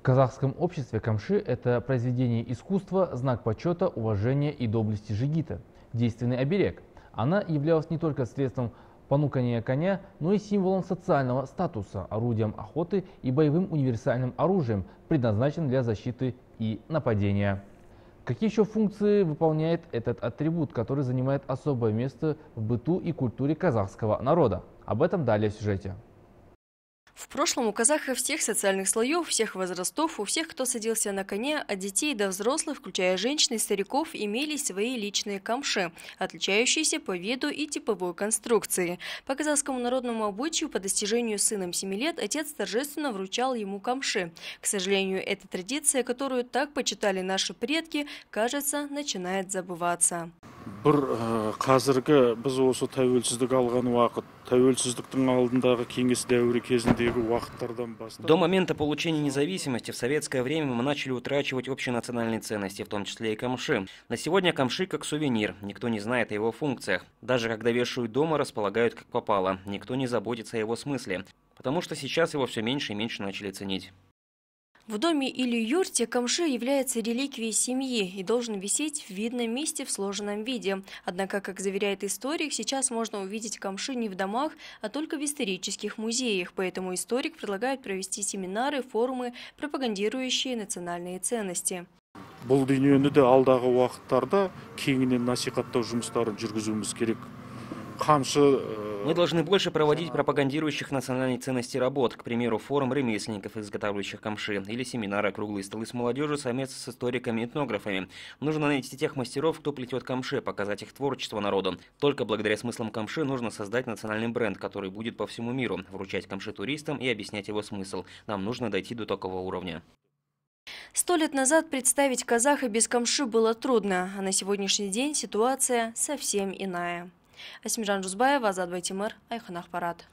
В казахском обществе камши – это произведение искусства, знак почета, уважения и доблести жигита, действенный оберег. Она являлась не только средством понукания коня, но и символом социального статуса, орудием охоты и боевым универсальным оружием, предназначенным для защиты и нападения. Какие еще функции выполняет этот атрибут, который занимает особое место в быту и культуре казахского народа? Об этом далее в сюжете. В прошлом у казахов всех социальных слоев, всех возрастов, у всех, кто садился на коня, от детей до взрослых, включая женщин и стариков, имелись свои личные камши, отличающиеся по виду и типовой конструкции. По казахскому народному обычаю, по достижению сыном 7 лет, отец торжественно вручал ему камши. К сожалению, эта традиция, которую так почитали наши предки, кажется, начинает забываться бір э, қазіргі біз осы тәуелсіздік алған уақыт до момента получения независимости в советское время мы начали утрачивать общенациональные ценности в том числе и камши на сегодня камши как сувенир никто не знает о его функциях даже когда вешают дома располагают как попало никто не заботится о его смысле потому что сейчас его все меньше и меньше начали ценить в доме или юрте камши является реликвией семьи и должен висеть в видном месте в сложенном виде. Однако, как заверяет историк, сейчас можно увидеть камши не в домах, а только в исторических музеях. Поэтому историк предлагает провести семинары, форумы, пропагандирующие национальные ценности. бұл мы должны больше проводить пропагандирующих национальные ценности работ, к примеру, форум ремесленников, изготавливающих камши, или семинары, круглые столы с молодежью совместно с историками этнографами. Нужно найти тех мастеров, кто плетет камши, показать их творчество народу. Только благодаря смыслам камши нужно создать национальный бренд, который будет по всему миру, вручать камши туристам и объяснять его смысл. Нам нужно дойти до такого уровня. Сто лет назад представить казаха без камши было трудно, а на сегодняшний день ситуация совсем иная. әсемжан жүзбаева азат байтемір айқын ақпарат